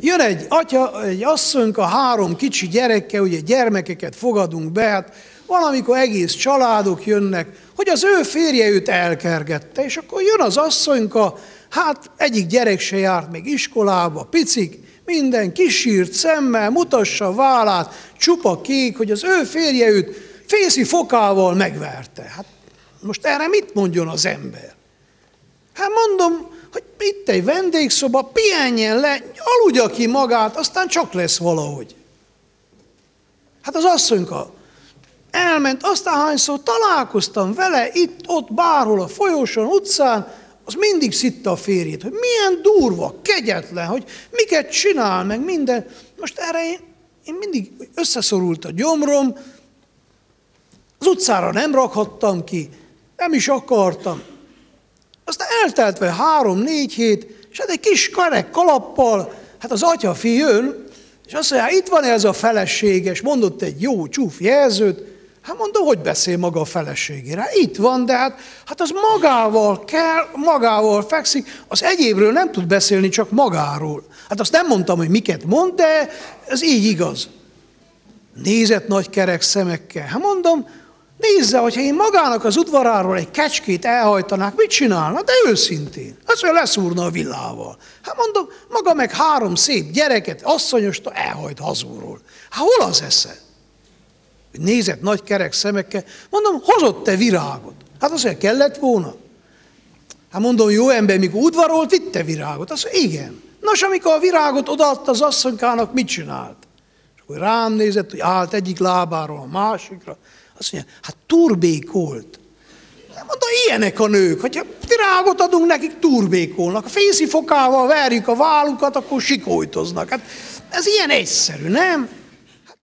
Jön egy atya, egy asszonyka, három kicsi gyerekkel, ugye gyermekeket fogadunk be, hát valamikor egész családok jönnek, hogy az ő férje őt elkergette, és akkor jön az asszonyka, hát egyik gyerek se járt még iskolába, picik, minden kisírt szemmel, mutassa vállát, csupa kék, hogy az ő férje őt fészi fokával megverte. Hát most erre mit mondjon az ember? Hát mondom, itt egy vendégszoba, pihenjen le, aludja ki magát, aztán csak lesz valahogy. Hát az asszonyka elment, aztán hányszor találkoztam vele, itt, ott, bárhol a folyosón, utcán, az mindig szitta a férjét, hogy milyen durva, kegyetlen, hogy miket csinál, meg minden. Most erre én, én mindig összeszorult a gyomrom, az utcára nem rakhattam ki, nem is akartam. Aztán eltelt vele három-négy hét, és hát egy kis karek kalappal, hát az atya fi jön, és azt mondja, hát itt van ez a feleséges, mondott egy jó csúf jelzőt, hát mondom, hogy beszél maga a feleségére? Hát itt van, de hát, hát az magával kell, magával fekszik, az egyébről nem tud beszélni, csak magáról. Hát azt nem mondtam, hogy miket mond, de ez így igaz. Nézett nagy kerek szemekkel. Hát mondom, Nézze, hogyha én magának az udvaráról egy kecskét elhajtanák, mit csinálna? De őszintén. Azt mondja, leszúrna a villával. Hát mondom, maga meg három szép gyereket, asszonyosta elhajt hazúról. Hát hol az esze? Nézett nagy kerek szemekkel, mondom, hozott te virágot? Hát azt mondja, kellett volna. Hát mondom, jó ember, mikor udvarolt, vitte virágot. Azt mondja, igen. Nos, amikor a virágot odaadta az asszonykának, mit csinált? És akkor rám nézett, hogy állt egyik lábáról a másikra, azt mondja, hát turbékolt. Mondta, ilyenek a nők, hogyha virágot adunk nekik, turbékolnak. A fészi fokával verjük a vállukat, akkor sikoltoznak. Hát ez ilyen egyszerű, nem?